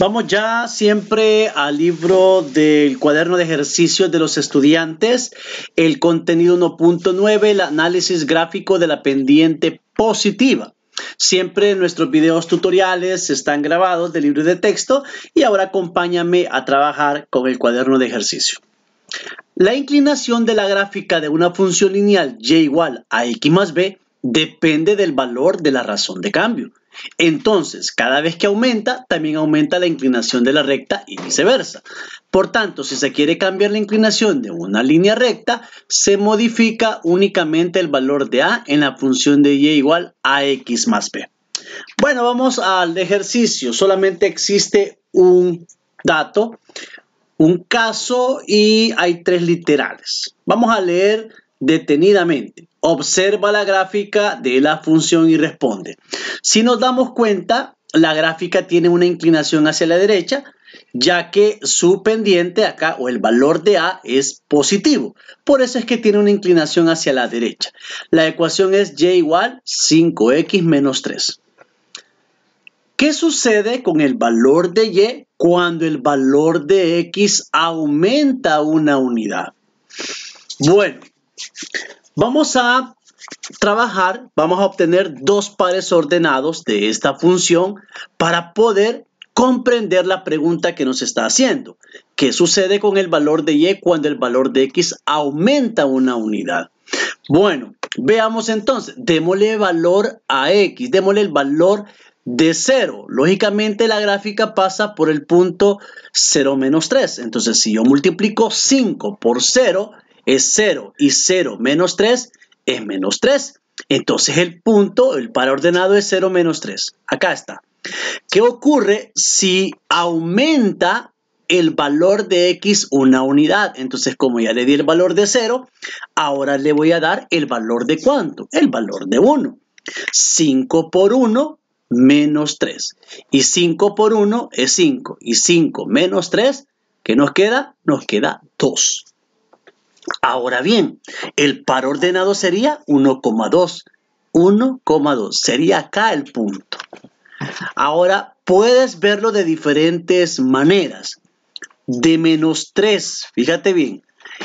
Vamos ya siempre al libro del cuaderno de ejercicios de los estudiantes, el contenido 1.9, el análisis gráfico de la pendiente positiva. Siempre nuestros videos tutoriales están grabados de libro de texto y ahora acompáñame a trabajar con el cuaderno de ejercicio. La inclinación de la gráfica de una función lineal y igual a x más b depende del valor de la razón de cambio. Entonces, cada vez que aumenta, también aumenta la inclinación de la recta y viceversa. Por tanto, si se quiere cambiar la inclinación de una línea recta, se modifica únicamente el valor de a en la función de y igual a x más b. Bueno, vamos al ejercicio. Solamente existe un dato, un caso y hay tres literales. Vamos a leer detenidamente. Observa la gráfica de la función y responde. Si nos damos cuenta, la gráfica tiene una inclinación hacia la derecha, ya que su pendiente acá o el valor de A es positivo. Por eso es que tiene una inclinación hacia la derecha. La ecuación es y igual 5x menos 3. ¿Qué sucede con el valor de y cuando el valor de x aumenta una unidad? Bueno, Vamos a trabajar, vamos a obtener dos pares ordenados de esta función para poder comprender la pregunta que nos está haciendo. ¿Qué sucede con el valor de y cuando el valor de x aumenta una unidad? Bueno, veamos entonces, démosle valor a x, démosle el valor de 0. Lógicamente la gráfica pasa por el punto 0 menos 3. Entonces si yo multiplico 5 por 0, es 0 y 0 menos 3 es menos 3. Entonces el punto, el par ordenado es 0 menos 3. Acá está. ¿Qué ocurre si aumenta el valor de x una unidad? Entonces como ya le di el valor de 0, ahora le voy a dar el valor de cuánto? El valor de 1. 5 por 1 menos 3. Y 5 por 1 es 5. Y 5 menos 3, ¿qué nos queda? Nos queda 2. Ahora bien, el par ordenado sería 1,2. 1,2 sería acá el punto. Ahora puedes verlo de diferentes maneras. De menos 3, fíjate bien.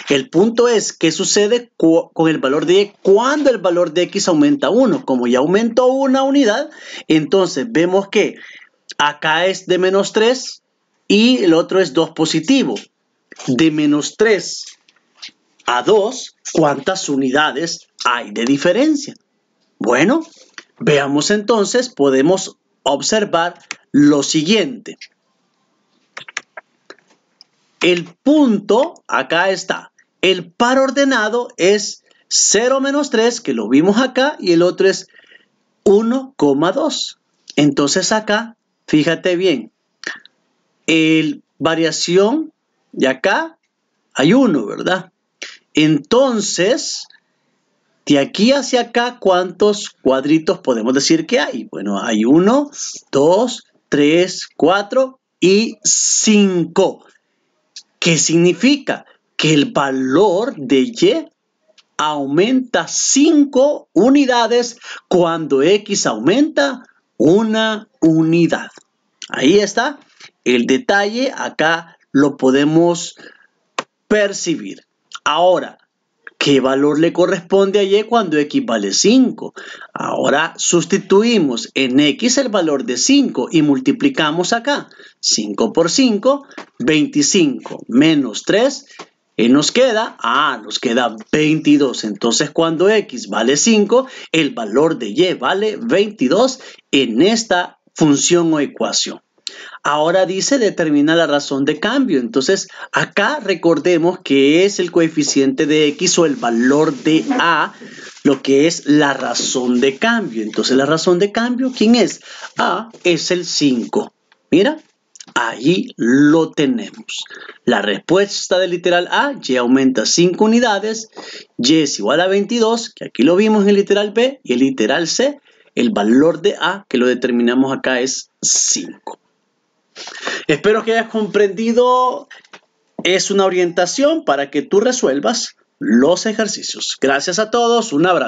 El punto es qué sucede con el valor de y cuando el valor de x aumenta 1. Como ya aumentó una unidad, entonces vemos que acá es de menos 3 y el otro es 2 positivo. De menos 3 a 2, ¿cuántas unidades hay de diferencia? Bueno, veamos entonces, podemos observar lo siguiente. El punto, acá está, el par ordenado es 0 menos 3, que lo vimos acá, y el otro es 1,2. Entonces acá, fíjate bien, el variación de acá hay 1, ¿verdad? Entonces, de aquí hacia acá, ¿cuántos cuadritos podemos decir que hay? Bueno, hay uno, dos, tres, cuatro y cinco. ¿Qué significa? Que el valor de Y aumenta 5 unidades cuando X aumenta una unidad. Ahí está el detalle, acá lo podemos percibir. Ahora, ¿qué valor le corresponde a Y cuando X vale 5? Ahora sustituimos en X el valor de 5 y multiplicamos acá. 5 por 5, 25 menos 3, y nos queda, ah, nos queda 22. Entonces cuando X vale 5, el valor de Y vale 22 en esta función o ecuación. Ahora dice determina la razón de cambio. Entonces, acá recordemos que es el coeficiente de X o el valor de A, lo que es la razón de cambio. Entonces, la razón de cambio, ¿quién es? A es el 5. Mira, Allí lo tenemos. La respuesta del literal A, Y aumenta 5 unidades, Y es igual a 22, que aquí lo vimos en el literal B, y el literal C, el valor de A que lo determinamos acá es 5. Espero que hayas comprendido. Es una orientación para que tú resuelvas los ejercicios. Gracias a todos. Un abrazo.